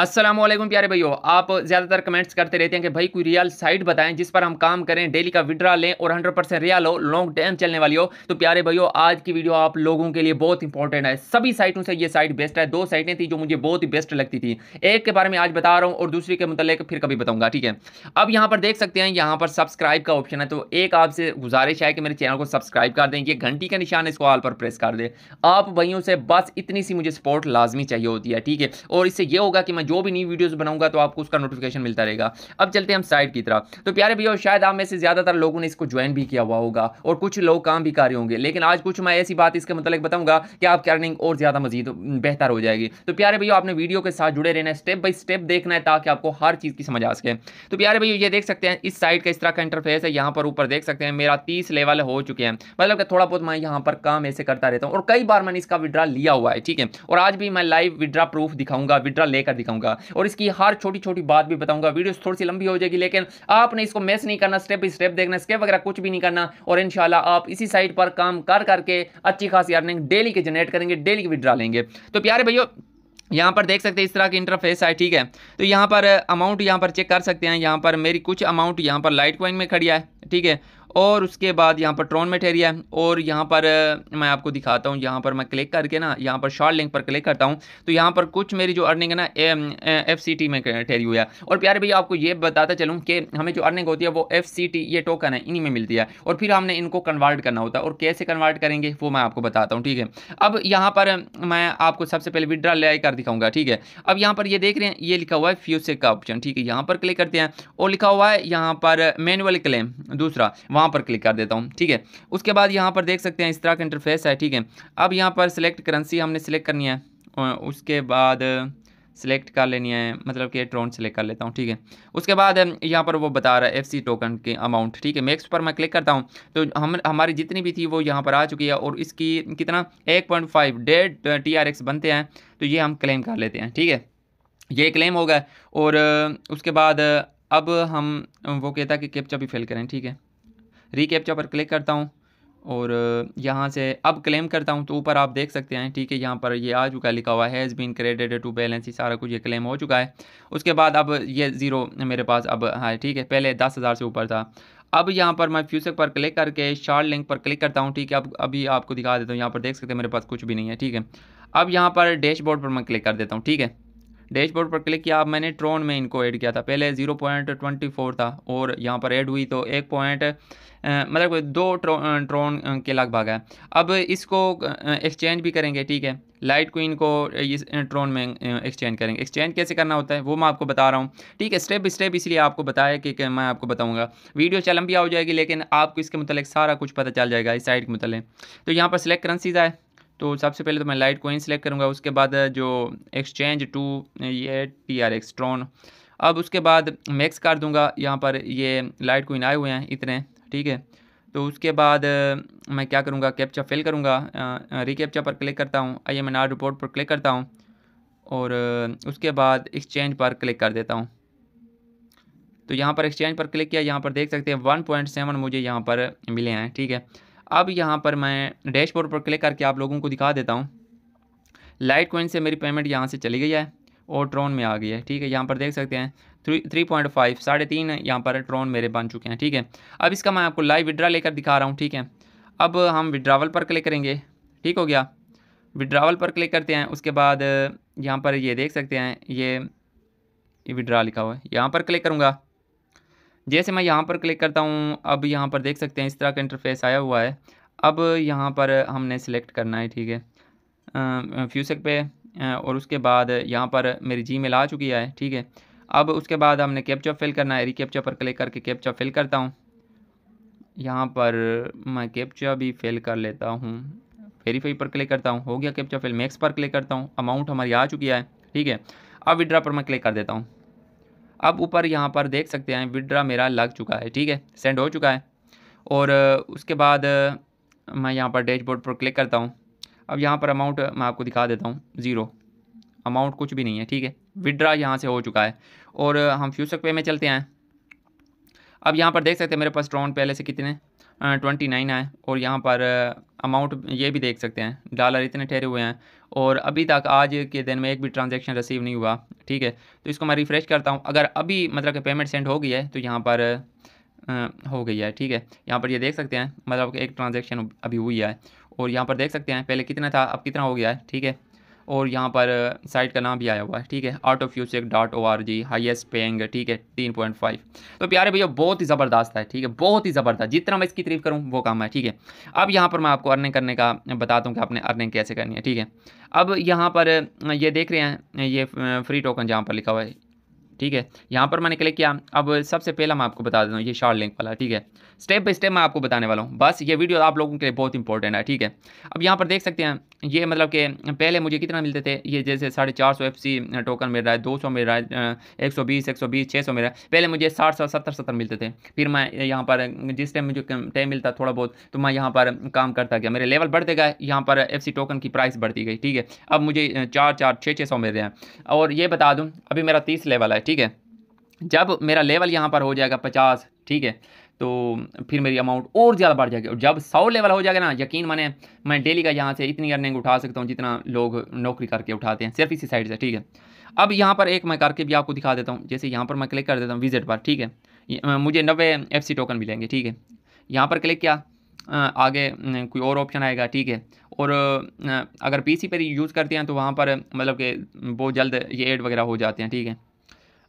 असलम प्यारे भैया आप ज़्यादातर कमेंट्स करते रहते हैं कि भाई कोई रियल साइट बताएं जिस पर हम काम करें डेली का विड्रा लें और 100 परसेंट रियल हो लॉन्ग टर्म चलने वाली हो तो प्यारे भैया आज की वीडियो आप लोगों के लिए बहुत इंपॉर्टेंट है सभी साइटों से ये साइट बेस्ट है दो साइटें थी जो मुझे बहुत ही बेस्ट लगती थी एक के बारे में आज बता रहा हूँ और दूसरी के मतलब फिर कभी बताऊँगा ठीक है अब यहाँ पर देख सकते हैं यहाँ पर सब्सक्राइब का ऑप्शन है तो एक आपसे गुजारिश है कि मेरे चैनल को सब्सक्राइब कर दें ये घंटी का निशान इसको आल पर प्रेस कर दें आप भैयों से बस इतनी सी मुझे सपोर्ट लाजमी चाहिए होती है ठीक है और इससे ये होगा कि मैं मैं जो भी नई वीडियोज़ बनाऊंगा तो आपको उसका नोटिफिकेशन मिलता रहेगा अब चलते हैं हम साइड की तरफ तो प्यारे भैया शायद आप में से ज़्यादातर लोगों ने इसको ज्वाइन भी किया हुआ होगा और कुछ लोग काम भी कर रहे होंगे लेकिन आज कुछ मैं ऐसी बात इसके मतलब बताऊंगा कि आपकी अर्निंग और ज़्यादा मजीद बेहतर हो जाएगी तो प्यारे भैया आपने वीडियो के साथ जुड़े रहना है स्टेप बाई स्टेप देखना है ताकि आपको हर चीज़ की समझ आ सके तो प्यारे भैया ये देख सकते हैं इस साइड का इस तरह का इंटरफेस है यहाँ पर ऊपर देख सकते हैं मेरा तीस लेवल हो चुके हैं मतलब कि थोड़ा बहुत मैं यहाँ पर काम ऐसे करता रहता हूँ और कई बार मैंने इसका विड्रा लिया हुआ है ठीक है और आज भी मैं लाइव विड्रा प्रूफ दिखाऊंगा विड्रा लेकर दिखाऊंगा बताऊंगा और इसकी हर छोटी छोटी बात भी बताऊंगा वीडियो थोड़ी सी लंबी हो जाएगी लेकिन आपने इसको मिस नहीं करना स्टेप बाई स्टेप देखना स्टेप वगैरह कुछ भी नहीं करना और इनशाला आप इसी साइट पर काम कर करके अच्छी खासी अर्निंग डेली के जनरेट करेंगे डेली की विड्रा लेंगे तो प्यारे भैया यहाँ पर देख सकते हैं इस तरह की इंटरफेस है ठीक है तो यहाँ पर अमाउंट यहाँ पर चेक कर सकते हैं यहाँ पर मेरी कुछ अमाउंट यहाँ पर लाइट कॉइन में खड़ी है ठीक है और उसके बाद यहाँ पर ट्रोन मेट एरिया है और यहाँ पर मैं आपको दिखाता हूँ यहाँ पर मैं क्लिक करके ना यहाँ पर शॉर्ट लिंक पर क्लिक करता हूँ तो यहाँ पर कुछ मेरी जो अर्निंग है ना एफ सी टी में ठहरी हुई है और प्यारे भैया आपको ये बताता चलूँ कि हमें जो अर्निंग होती है वो एफ सी टी ये टोकन है इन्हीं में मिलती है और फिर हमने इनको कन्वर्ट करना होता है और कैसे कन्वर्ट करेंगे वो मैं आपको बताता हूँ ठीक है अब यहाँ पर मैं आपको सबसे पहले विड्रा ले कर दिखाऊंगा ठीक है अब यहाँ पर ये देख रहे हैं ये लिखा हुआ है फ्यूसिक का ऑप्शन ठीक है यहाँ पर क्लिक करते हैं और लिखा हुआ है यहाँ पर मैनुअल क्लेम दूसरा वहाँ वहाँ पर क्लिक कर देता हूँ ठीक है उसके बाद यहाँ पर देख सकते हैं इस तरह का इंटरफेस है ठीक है अब यहाँ पर सिलेक्ट करेंसी हमने सेलेक्ट करनी है उसके बाद सेलेक्ट कर लेनी है मतलब कि ट्रोन सेलेक्ट कर लेता हूँ ठीक है उसके बाद यहाँ पर वो बता रहा है एफसी टोकन के अमाउंट ठीक है मैक्स पर मैं क्लिक करता हूँ तो हम हमारी जितनी भी थी वो यहाँ पर आ चुकी है और इसकी कितना एक पॉइंट फाइव डेढ़ टी आर एक्स बनते हैं तो ये हम क्लेम कर लेते हैं ठीक है ये क्लेम होगा और उसके बाद अब हम वो कहता है कि कैप्चा भी फेल करें ठीक है रिकेप्चा पर क्लिक करता हूँ और यहाँ से अब क्लेम करता हूँ तो ऊपर आप देख सकते हैं ठीक है यहाँ पर ये आ चुका है लिखा हुआ has been credited to balance ये सारा कुछ ये क्लेम हो चुका है उसके बाद अब ये ज़ीरो मेरे पास अब हाँ ठीक है पहले दस हज़ार से ऊपर था अब यहाँ पर मैं फ्यूसक पर क्लिक करके शार्ट लिंक पर क्लिक करता हूँ ठीक है अब अभी आपको दिखा देता हूँ यहाँ पर देख सकते हैं मेरे पास कुछ भी नहीं है ठीक है अब यहाँ पर डैशबोर्ड पर मैं क्लिक कर देता हूँ ठीक है डैशबोर्ड पर क्लिक किया अब मैंने ट्रोन में इनको ऐड किया था पहले ज़ीरो पॉइंट ट्वेंटी फोर था और यहाँ पर ऐड हुई तो एक पॉइंट मतलब दो ट्रो, ट्रोन के लगभग है अब इसको एक्सचेंज भी करेंगे ठीक है लाइट क्वीन को इस ट्रोन में एक्सचेंज करेंगे एक्सचेंज कैसे करना होता है वो मैं आपको बता रहा हूँ ठीक है स्टेप स्टेप इसलिए आपको बताया कि, मैं आपको बताऊँगा वीडियो चलम भी हो जाएगी लेकिन आपको इसके मतलब सारा कुछ पता चल जाएगा इस साइड के मतलब तो यहाँ पर सिलेक्ट करेंसीज आए तो सबसे पहले तो मैं लाइट कोइन सेलेक्ट करूँगा उसके बाद जो एक्सचेंज टू ये टी आर एक्सट्रॉन अब उसके बाद मैक्स कर दूंगा यहाँ पर ये लाइट कोइन आए हुए हैं इतने ठीक है तो उसके बाद मैं क्या करूँगा कैप्चा फिल करूँगा रिकैप्चा पर क्लिक करता हूँ I am N R report पर क्लिक करता हूँ और उसके बाद एक्सचेंज पर क्लिक कर देता हूँ तो यहाँ पर एक्सचेंज पर क्लिक किया यहाँ पर देख सकते हैं सेवन मुझे यहाँ पर मिले हैं ठीक है अब यहाँ पर मैं डैशबोर्ड पर क्लिक करके आप लोगों को दिखा देता हूँ लाइट कोइन से मेरी पेमेंट यहाँ से चली गई है और ट्रोन में आ गई है ठीक है यहाँ पर देख सकते हैं थ्री थ्री पॉइंट फाइव साढ़े तीन यहाँ पर ट्रोन मेरे बन चुके हैं ठीक है अब इसका मैं आपको लाइव विड्रा लेकर दिखा रहा हूँ ठीक है अब हम विड्रावल पर क्लिक करेंगे ठीक हो गया विड्रावल पर क्लिक करते हैं उसके बाद यहाँ पर ये देख सकते हैं ये, ये विड्रा लिखा हुआ है यहाँ पर क्लिक करूँगा जैसे मैं यहाँ पर क्लिक करता हूँ अब यहाँ पर देख सकते हैं इस तरह का इंटरफेस आया हुआ है अब यहाँ पर हमने सेलेक्ट करना है ठीक है फ्यूसक पे और उसके बाद यहाँ पर मेरी जी मेल आ चुकी है ठीक है अब उसके बाद हमने कैप्चा फिल करना है री पर क्लिक करके कैप्चा फिल करता हूँ यहाँ पर मैं कैप्चा भी फिल कर लेता हूँ वेरीफाई पर क्लिक करता हूँ हो गया कैप्चा फिल मैक्स पर क्लिक करता हूँ अमाउंट हमारी आ चुकी है ठीक है अब विड्रा पर मैं क्लिक कर देता हूँ अब ऊपर यहाँ पर देख सकते हैं विड्रा मेरा लग चुका है ठीक है सेंड हो चुका है और उसके बाद मैं यहाँ पर डैशबोर्ड पर क्लिक करता हूँ अब यहाँ पर अमाउंट मैं आपको दिखा देता हूँ ज़ीरो अमाउंट कुछ भी नहीं है ठीक है विड्रा यहाँ से हो चुका है और हम फ्यूचर पे में चलते हैं अब यहाँ पर देख सकते हैं मेरे पास ट्रॉन पहले से कितने ट्वेंटी नाइन है और यहाँ पर अमाउंट ये भी देख सकते हैं डॉलर इतने ठहरे हुए हैं और अभी तक आज के दिन में एक भी ट्रांजेक्शन रिसीव नहीं हुआ ठीक है तो इसको मैं रिफ़्रेश करता हूँ अगर अभी मतलब कि पेमेंट सेंड हो गई है तो यहाँ पर हो गई है ठीक है यहाँ पर ये यह देख सकते हैं मतलब कि एक ट्रांजेक्शन अभी हुई है और यहाँ पर देख सकते हैं पहले कितना था अब कितना हो गया है ठीक है और यहाँ पर साइट uh, का नाम भी आया हुआ है ठीक है art of music dot O R G highest पेंग ठीक है तीन पॉइंट फाइव तो प्यारे भैया बहुत ही ज़बरदस्त है ठीक है बहुत ही ज़बरदस्त जितना मैं इसकी तारीफ करूँ वो काम है ठीक है अब यहाँ पर मैं आपको अर्निंग करने का बताता हूँ कि आपने अर्निंग कैसे करनी है ठीक है अब यहाँ पर uh, ये देख रहे हैं ये फ्री uh, टोकन जहाँ पर लिखा हुआ है ठीक है यहाँ पर मैंने क्लिक किया अब सबसे पहला मैं आपको बता देता हूँ ये शार्ट लिंक वाला ठीक है स्टेप बाई स्टेप मैं आपको बताने वाला हूँ बस ये वीडियो आप लोगों के लिए बहुत इंपॉर्टेंट है ठीक है अब यहाँ पर देख सकते हैं ये मतलब कि पहले मुझे कितना मिलते थे ये जैसे साढ़े चार सौ एफ सी टोकन मिल रहा है दो सौ मिल रहा है एक सौ बीस एक सौ बीस छः सौ मिल रहा है पहले मुझे साठ सौ सत्तर सत्तर मिलते थे फिर मैं यहाँ पर जिस टाइम मुझे टाइम मिलता थोड़ा बहुत तो मैं यहाँ पर काम करता गया मेरे लेवल बढ़ते गए यहाँ पर एफ सी टोकन की प्राइस बढ़ती गई ठीक है अब मुझे चार चार छः छः सौ मिल रहे हैं और ये बता दूँ अभी मेरा तीस लेवल है ठीक ठीक है जब मेरा लेवल यहाँ पर हो जाएगा पचास ठीक है तो फिर मेरी अमाउंट और ज़्यादा बढ़ जाएगी और जब सौ लेवल हो जाएगा ना यकीन माने मैं डेली का यहाँ से इतनी अर्निंग उठा सकता हूँ जितना लोग नौकरी करके उठाते हैं सिर्फ इसी साइड से ठीक है अब यहाँ पर एक मैं करके भी आपको दिखा देता हूँ जैसे यहाँ पर मैं क्लिक कर देता हूँ विजिट पर ठीक है मुझे नब्बे एफ टोकन मिलेंगे ठीक है यहाँ पर क्लिक किया आगे कोई और ऑप्शन आएगा ठीक है और अगर सी पर यूज़ करते हैं तो वहाँ पर मतलब कि बहुत जल्द ये एड वगैरह हो जाते हैं ठीक है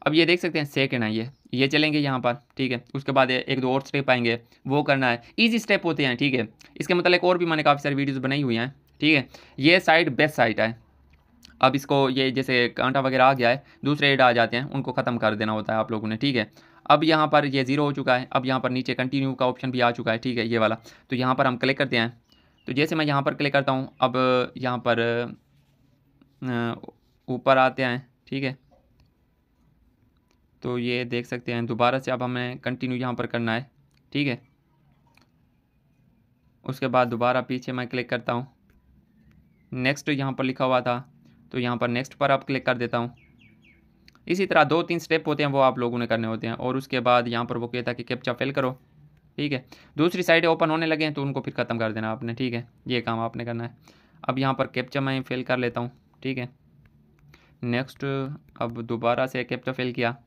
अब ये देख सकते हैं सेकेंड है ये ये चलेंगे यहाँ पर ठीक है उसके बाद एक दो और स्टेप आएंगे वो करना है ईजी स्टेप होते हैं ठीक है इसके मतलब और भी मैंने काफ़ी सारी वीडियोज़ बनाई हुई हैं ठीक है ये साइड बेस्ट साइट है अब इसको ये जैसे कांटा वगैरह आ गया है दूसरे एड आ जाते हैं उनको ख़त्म कर देना होता है आप लोगों ने ठीक है अब यहाँ पर ये ज़ीरो हो चुका है अब यहाँ पर नीचे कंटिन्यू का ऑप्शन भी आ चुका है ठीक है ये वाला तो यहाँ पर हम क्लिक करते हैं तो जैसे मैं यहाँ पर क्लिक करता हूँ अब यहाँ पर ऊपर आते हैं ठीक है तो ये देख सकते हैं दोबारा से अब हमें कंटिन्यू यहाँ पर करना है ठीक है उसके बाद दोबारा पीछे मैं क्लिक करता हूँ नेक्स्ट यहाँ पर लिखा हुआ था तो यहाँ पर नेक्स्ट पर आप क्लिक कर देता हूँ इसी तरह दो तीन स्टेप होते हैं वो आप लोगों ने करने होते हैं और उसके बाद यहाँ पर वो कहता कि कैप्चा फिल करो ठीक है दूसरी साइड ओपन होने लगे हैं तो उनको फिर ख़त्म कर देना आपने ठीक है ये काम आपने करना है अब यहाँ पर कैप्चा मैं फिल कर लेता हूँ ठीक है नेक्स्ट अब दोबारा से कैप्चा फिल किया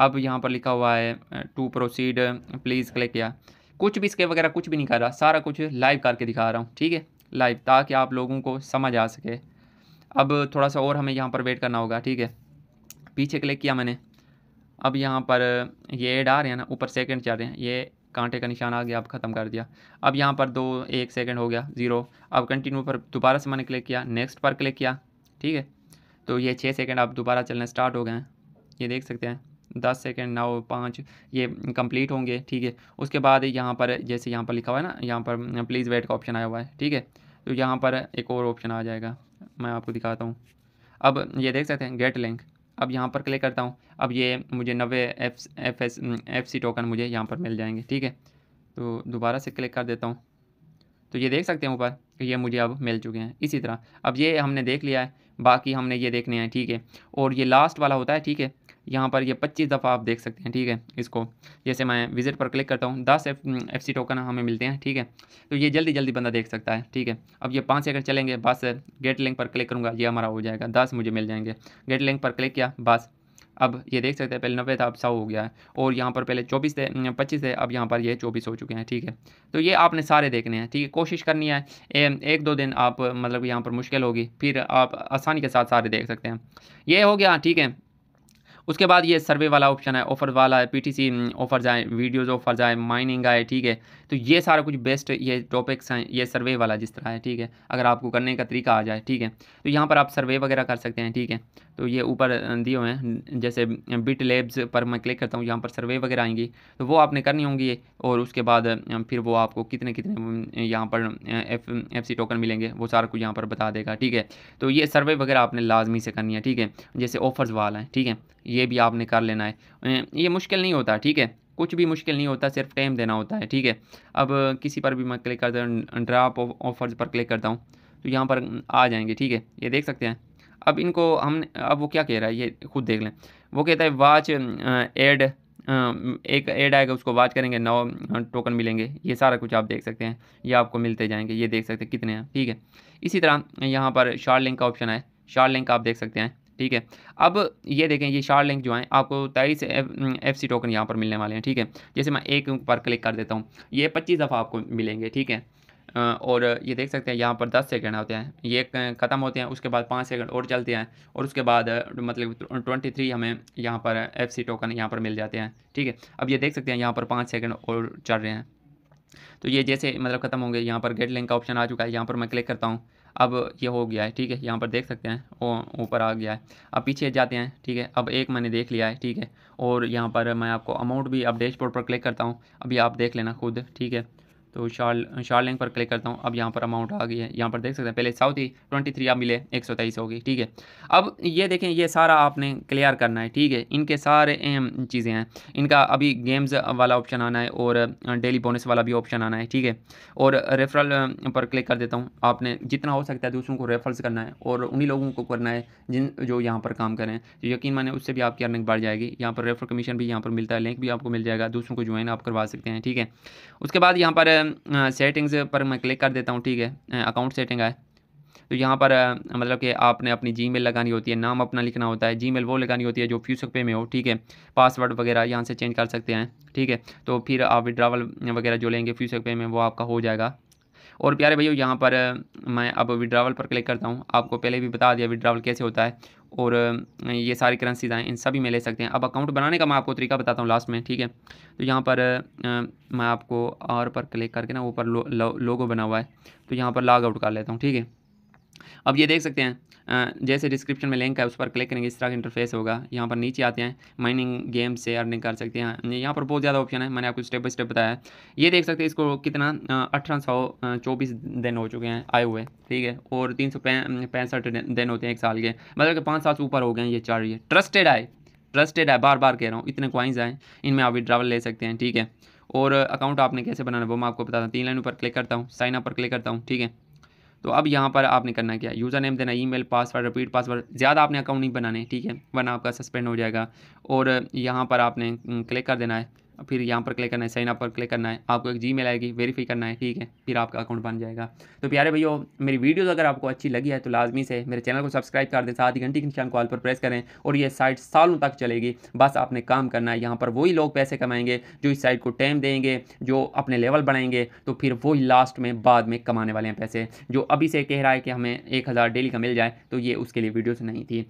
अब यहाँ पर लिखा हुआ है टू प्रोसीड प्लीज़ क्लिक किया कुछ भी इसके वगैरह कुछ भी नहीं कर रहा सारा कुछ लाइव करके दिखा रहा हूँ ठीक है लाइव ताकि आप लोगों को समझ आ सके अब थोड़ा सा और हमें यहाँ पर वेट करना होगा ठीक है पीछे क्लिक किया मैंने अब यहाँ पर ये एड आ रहे हैं ना ऊपर सेकंड चल रहे हैं ये कांटे का निशान आ गया अब ख़त्म कर दिया अब यहाँ पर दो एक सेकंड हो गया ज़ीरो अब कंटिन्यू पर दोबारा से मैंने क्लिक किया नेक्स्ट पर क्लिक किया ठीक है तो ये छः सेकंड अब दोबारा चलने स्टार्ट हो गए हैं ये देख सकते हैं दस सेकेंड नौ पाँच ये कंप्लीट होंगे ठीक है उसके बाद यहाँ पर जैसे यहाँ पर लिखा हुआ है ना यहाँ पर प्लीज़ वेट का ऑप्शन आया हुआ है ठीक है तो यहाँ पर एक और ऑप्शन आ जाएगा मैं आपको दिखाता हूँ अब ये देख सकते हैं गेट लिंक अब यहाँ पर क्लिक करता हूँ अब ये मुझे नवे F F S F C token मुझे यहाँ पर मिल जाएंगे ठीक है तो दोबारा से क्लिक कर देता हूँ तो ये देख सकते हैं ऊपर कि ये मुझे अब मिल चुके हैं इसी तरह अब ये हमने देख लिया है बाकी हमने ये देखने हैं ठीक है और ये लास्ट वाला होता है ठीक है यहाँ पर ये पच्चीस दफ़ा आप देख सकते हैं ठीक है इसको जैसे मैं विजिट पर क्लिक करता हूँ दस एफ एफ सी टोकन हमें मिलते हैं ठीक है तो ये जल्दी जल्दी बंदा देख सकता है ठीक है अब ये पाँच सेकंड चलेंगे बस गेट लिंक पर क्लिक करूँगा ये हमारा हो जाएगा दस मुझे मिल जाएंगे गेट लिंक पर क्लिक किया बस अब ये देख सकते हैं पहले नब्बे था अब सौ हो गया है और यहाँ पर पहले चौबीस थे पच्चीस थे अब यहाँ पर ये चौबीस हो चुके हैं ठीक है तो ये आपने सारे देखने हैं ठीक है कोशिश करनी है ए, एक दो दिन आप मतलब यहाँ पर मुश्किल होगी फिर आप आसानी के साथ सारे देख सकते हैं ये हो गया ठीक है उसके बाद ये सर्वे वाला ऑप्शन है ऑफर वाला है पी ऑफर्स आए वीडियोज़ ऑफर आए माइनिंग आए ठीक है तो ये सारा कुछ बेस्ट ये टॉपिक्स हैं ये सर्वे वाला जिस तरह है ठीक है अगर आपको करने का तरीका आ जाए ठीक है तो यहाँ पर आप सर्वे वगैरह कर सकते हैं ठीक है तो ये ऊपर दिए हुए हैं जैसे बिट लेब्स पर मैं क्लिक करता हूँ यहाँ पर सर्वे वगैरह आएंगी तो वो आपने करनी होंगी और उसके बाद फिर वो आपको कितने कितने यहाँ पर एफ एफ सी टोकन मिलेंगे वो सारा कुछ यहाँ पर बता देगा ठीक है तो ये सर्वे वगैरह आपने लाजमी से करनी है ठीक है जैसे ऑफर्स वाला है ठीक है ये भी आपने कर लेना है ये मुश्किल नहीं होता ठीक है कुछ भी मुश्किल नहीं होता सिर्फ टाइम देना होता है ठीक है अब किसी पर भी मैं क्लिक करता हूँ ड्राप ऑफर्स पर क्लिक करता हूँ तो यहाँ पर आ जाएंगे ठीक है ये देख सकते हैं अब इनको हम अब वो क्या कह रहा है ये खुद देख लें वो कहता है वाच एड एक एड आएगा उसको वाच करेंगे नौ टोकन मिलेंगे ये सारा कुछ आप देख सकते हैं ये आपको मिलते जाएंगे ये देख सकते हैं कितने हैं ठीक है इसी तरह यहाँ पर शार्ट लिंक का ऑप्शन है शार्ट लिंक आप देख सकते हैं ठीक है अब ये देखें ये शार्ट लिंक जो है आपको तेईस एफ सी टोकन यहाँ पर मिलने वाले हैं ठीक है जैसे मैं एक पर क्लिक कर देता हूँ ये पच्चीस दफ़ा आपको मिलेंगे ठीक है और ये देख सकते हैं यहाँ पर दस सेकेंड होते हैं ये ख़त्म होते हैं उसके बाद पाँच सेकेंड और चलते हैं और उसके बाद मतलब ट्वेंटी थ्री हमें यहाँ पर एफ सी टोकन यहाँ पर मिल जाते हैं ठीक है अब ये देख सकते हैं यहाँ पर पाँच सेकेंड और चल रहे हैं तो ये जैसे मतलब ख़त्म होंगे यहाँ पर गेट लिंक का ऑप्शन आ चुका है यहाँ पर मैं क्लिक करता हूँ अब ये हो गया है ठीक है यहाँ पर देख सकते हैं ऊपर आ गया है अब पीछे जाते हैं ठीक है अब एक मैंने देख लिया है ठीक है और यहाँ पर मैं आपको अमाउंट भी अब डैशबोर्ड पर क्लिक करता हूँ अभी आप देख लेना खुद ठीक है तो शार्ल शार्ल लिंक पर क्लिक करता हूँ अब यहाँ पर अमाउंट आ गई है यहाँ पर देख सकते हैं पहले साउथ ही ट्वेंटी थ्री आप मिले एक सौ तेईस होगी ठीक है अब ये देखें ये सारा आपने क्लियर करना है ठीक है इनके सारे चीज़ें हैं इनका अभी गेम्स वाला ऑप्शन आना है और डेली बोनस वाला भी ऑप्शन आना है ठीक है और रेफरल पर क्लिक कर देता हूँ आपने जितना हो सकता है दूसरों को रेफरल्स करना है और उन्हीं लोगों को करना है जिन जो यहाँ पर काम करें तो यकीन माने उससे भी आपकी अर्निंग बढ़ जाएगी यहाँ पर रेफर कमीशन भी यहाँ पर मिलता है लिंक भी आपको मिल जाएगा दूसरों को ज्वाइन आप करवा सकते हैं ठीक है उसके बाद यहाँ पर सेटिंग्स पर मैं क्लिक कर देता हूँ ठीक है अकाउंट सेटिंग है तो यहाँ पर मतलब कि आपने अपनी जी लगानी होती है नाम अपना लिखना होता है जी वो लगानी होती है जो फ्यूचर पे में हो ठीक है पासवर्ड वगैरह यहाँ से चेंज कर सकते हैं ठीक है तो फिर आप विड्रावल वगैरह जो लेंगे फ्यूचर पे में वो आपका हो जाएगा और प्यारे भैया यहाँ पर मैं अब विड्रावल पर क्लिक करता हूँ आपको पहले भी बता दिया विड्रावल कैसे होता है और ये सारी करेंसीज आएँ इन सभी में ले सकते हैं अब अकाउंट बनाने का मैं आपको तरीका बताता हूँ लास्ट में ठीक है तो यहाँ पर मैं आपको और पर क्लिक करके ना ऊपर लो, लो, लोगो बना हुआ है तो यहाँ पर लॉग आउट कर लेता हूँ ठीक है अब ये देख सकते हैं जैसे डिस्क्रिप्शन में लिंक है उस पर क्लिक करेंगे इस तरह का इंटरफेस होगा यहाँ पर नीचे आते हैं माइनिंग गेम से अर्निंग कर सकते हैं यहाँ पर बहुत ज़्यादा ऑप्शन है मैंने आपको स्टेप बाई स्टेप बताया ये देख सकते हैं इसको कितना अठारह दिन हो चुके हैं आए हुए ठीक है और तीन सौ पैंसठ दिन होते हैं एक साल के मतलब कि पाँच साल से ऊपर हो गए ये चार ये ट्रस्टेड आए ट्रस्टेड है बार बार कह रहा हूँ इतने क्वाइंस आए इनमें आप विड्रावल ले सकते हैं ठीक है और अकाउंट आपने कैसे बनाना वो मैं आपको बताता हूँ तीन लाइन पर क्लिक करता हूँ साइन अप पर क्लिक करता हूँ ठीक है तो अब यहाँ पर आपने करना क्या यूज़र नेम देना ईमेल पासवर्ड रिपीट पासवर्ड ज़्यादा आपने अकाउंट नहीं बनाने ठीक है वरना आपका सस्पेंड हो जाएगा और यहाँ पर आपने क्लिक हम्म, कर देना है फिर यहाँ पर क्लिक करना है साइन अप पर क्लिक करना है आपको एक जी मेल आएगी वेरीफाई करना है ठीक है फिर आपका अकाउंट बन जाएगा तो प्यारे भैया मेरी वीडियोज़ अगर आपको अच्छी लगी है तो लाजमी से मेरे चैनल को सब्सक्राइब कर दें साथ ही घंटी के निशान कॉल पर प्रेस करें और ये साइट सालों तक चलेगी बस आपने काम करना है यहाँ पर वही लोग पैसे कमाएंगे जो इस साइट को टाइम देंगे जो अपने लेवल बढ़ाएंगे तो फिर वही लास्ट में बाद में कमाने वाले हैं पैसे जो अभी से कह रहा है कि हमें एक हज़ार डेली का मिल जाए तो ये उसके लिए वीडियोज़ नहीं थी